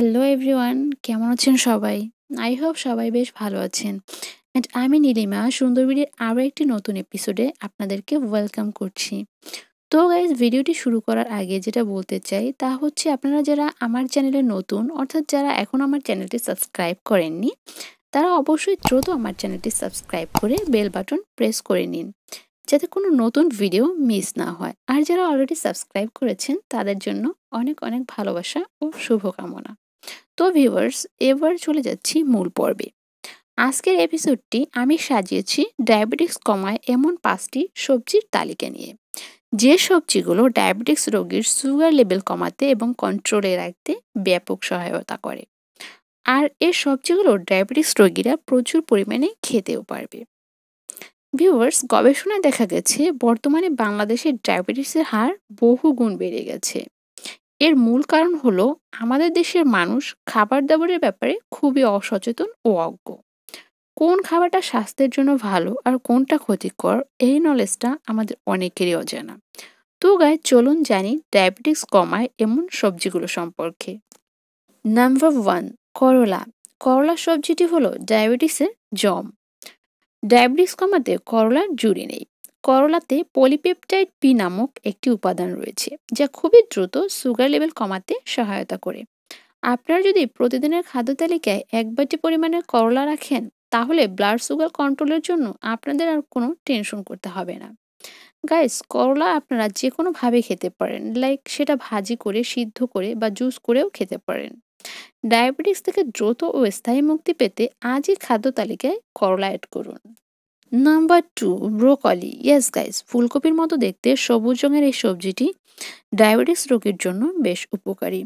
hello everyone কেমন আছেন সবাই আই হোপ সবাই বেশ ভালো আছেন অ্যান্ড আমি নীলিমা সুন্দরবীরের আরও একটি নতুন এপিসোডে আপনাদেরকে ওয়েলকাম করছি তো গাইজ ভিডিওটি শুরু করার আগে যেটা বলতে চাই তা হচ্ছে আপনারা যারা আমার চ্যানেলে নতুন অর্থাৎ যারা এখন আমার চ্যানেলটি সাবস্ক্রাইব করেননি তারা অবশ্যই দ্রুত আমার চ্যানেলটি সাবস্ক্রাইব করে বেল বাটন প্রেস করে নিন যাতে কোনো নতুন ভিডিও মিস না হয় আর যারা অলরেডি সাবস্ক্রাইব করেছেন তাদের জন্য অনেক অনেক ভালোবাসা ও শুভকামনা তো ভিউয়ার্স এবার চলে যাচ্ছি মূল পর্বে আজকের এপিসোডটি আমি সাজিয়েছি ডায়াবেটিক্স কমায় এমন পাঁচটি সবজির তালিকা নিয়ে যে সবজিগুলো ডায়াবেটিক্স রোগীর সুগার লেভেল কমাতে এবং কন্ট্রোলে রাখতে ব্যাপক সহায়তা করে আর এ সবজিগুলো ডায়াবেটিক্স রোগীরা প্রচুর পরিমাণে খেতেও পারবে ভিউয়ার্স গবেষণায় দেখা গেছে বর্তমানে বাংলাদেশের ডায়াবেটিসের হার বহু গুণ বেড়ে গেছে এর মূল কারণ হলো আমাদের দেশের মানুষ খাবার দাবারের ব্যাপারে খুবই অসচেতন ও অজ্ঞ কোন খাবারটা স্বাস্থ্যের জন্য ভালো আর কোনটা ক্ষতিকর এই নলেজটা আমাদের অনেকেরই অজানা তো গায়ে চলুন জানি ডায়াবেটিস কমায় এমন সবজিগুলো সম্পর্কে নাম্বার ওয়ান করলা করলা সবজিটি হলো ডায়াবেটিসের জম ডায়াবেটিস কমাতে করলার জুড়ি নেই করলাতে পলিপেপটাইড পি নামক একটি উপাদান রয়েছে যা খুবই দ্রুত সুগার লেভেল কমাতে সহায়তা করে আপনারা যদি প্রতিদিনের খাদ্য তালিকায় এক বাটি পরিমাণে করলা রাখেন তাহলে ব্লাড সুগার কন্ট্রোলের জন্য আপনাদের আর কোনো টেনশন করতে হবে না গাইস করলা আপনারা যে কোনোভাবে খেতে পারেন লাইক সেটা ভাজি করে সিদ্ধ করে বা জুস করেও খেতে পারেন ডায়াবেটিস থেকে দ্রুত ও স্থায়ী মুক্তি পেতে আজই খাদ্য তালিকায় করলা অ্যাড করুন number two broccoli yes guys ফুলকপির মতো দেখতে সবুজ রঙের এই সবজিটি ডায়াবেটিস রোগীর জন্য বেশ উপকারী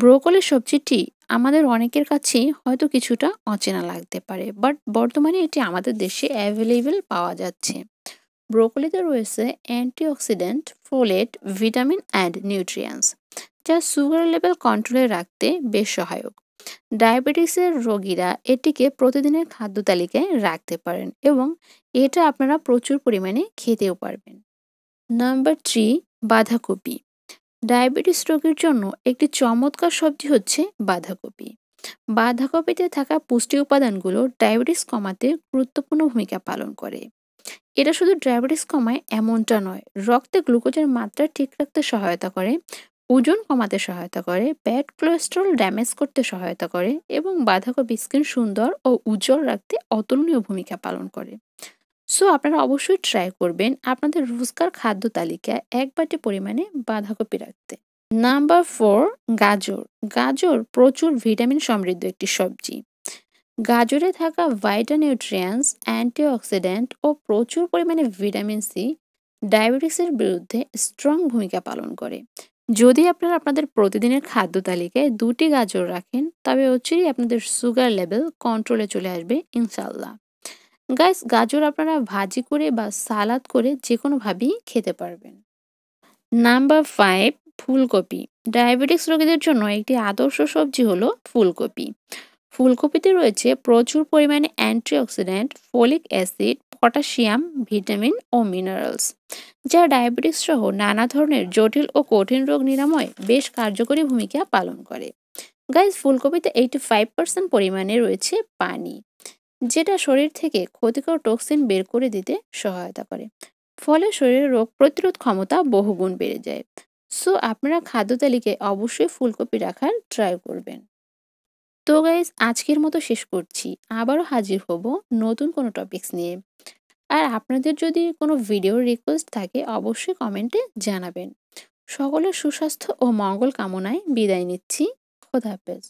ব্রোকলি সবজিটি আমাদের অনেকের কাছেই হয়তো কিছুটা অচেনা লাগতে পারে বাট বর্তমানে এটি আমাদের দেশে অ্যাভেলেবেল পাওয়া যাচ্ছে ব্রোকলিতে রয়েছে antioxidant folate vitamin and nutrients যা সুগার লেভেল কন্ট্রোলে রাখতে বেশ সহায়ক ডায়াবেটিসের রোগীরা এটিকে প্রতিদিনের খাদ্য তালিকায় রাখতে পারেন এবং এটা আপনারা প্রচুর পরিমাণে খেতেও পারবেন নাম্বার থ্রি বাঁধাকপি ডায়াবেটিস রোগীর জন্য একটি চমৎকার সবজি হচ্ছে বাঁধাকপি বাঁধাকপিতে থাকা পুষ্টি উপাদানগুলো ডায়াবেটিস কমাতে গুরুত্বপূর্ণ ভূমিকা পালন করে এটা শুধু ডায়াবেটিস কমায় এমনটা নয় রক্তে গ্লুকোজের মাত্রা ঠিক রাখতে সহায়তা করে ওজন কমাতে সহায়তা করে ব্যাড কোলেস্ট্রল ড্যামেজ করতে সহায়তা করে এবং বাঁধাকপি স্কিন সুন্দর ও উজ্জ্বল রাখতে অতুলনীয় ভূমিকা পালন করে সো আপনারা অবশ্যই ট্রাই করবেন আপনাদের রোজকার খাদ্য তালিকায় এক বাটি পরিমাণে বাঁধাকপি রাখতে নাম্বার ফোর গাজর গাজর প্রচুর ভিটামিন সমৃদ্ধ একটি সবজি গাজরে থাকা ভাইটানিউট্রিয়েন্টস অ্যান্টিঅক্সিডেন্ট ও প্রচুর পরিমাণে ভিটামিন সি ডায়াবেটিসের বিরুদ্ধে স্ট্রং ভূমিকা পালন করে যদি আপনারা আপনাদের প্রতিদিনের খাদ্য তালিকায় দুটি গাজর রাখেন তবে হচ্ছেই আপনাদের সুগার লেভেল কন্ট্রোলে চলে আসবে ইনশাল্লাহ গাইস গাজর আপনারা ভাজি করে বা সালাদ করে যে কোনোভাবেই খেতে পারবেন নাম্বার ফাইভ ফুলকপি ডায়াবেটিক্স রোগীদের জন্য একটি আদর্শ সবজি হলো ফুলকপি ফুলকপিতে রয়েছে প্রচুর পরিমাণে antioxidant folic acid potassium vitamin ও মিনারেলস যা ডায়াবেটিস সহ নানা ধরনের জটিল ও কঠিন রোগ নিরাময় বেশ কার্যকরী ভূমিকা পালন করে গাইজ ফুলকপিতে এইটি ফাইভ পার্সেন্ট পরিমাণে রয়েছে পানি যেটা শরীর থেকে ক্ষতিকর টক্সিন বের করে দিতে সহায়তা করে ফলে শরীরের রোগ প্রতিরোধ ক্ষমতা বহুগুণ বেড়ে যায় সো আপনারা খাদ্য তালিকায় অবশ্যই ফুলকপি রাখার ট্রাই করবেন তো গাইজ আজকের মতো শেষ করছি আবারও হাজির হব নতুন কোনো টপিকস নিয়ে আর আপনাদের যদি কোনো ভিডিওর রিকোয়েস্ট থাকে অবশ্যই কমেন্টে জানাবেন সকলের সুস্বাস্থ্য ও মঙ্গল কামনায় বিদায় নিচ্ছি খোদা হাফেজ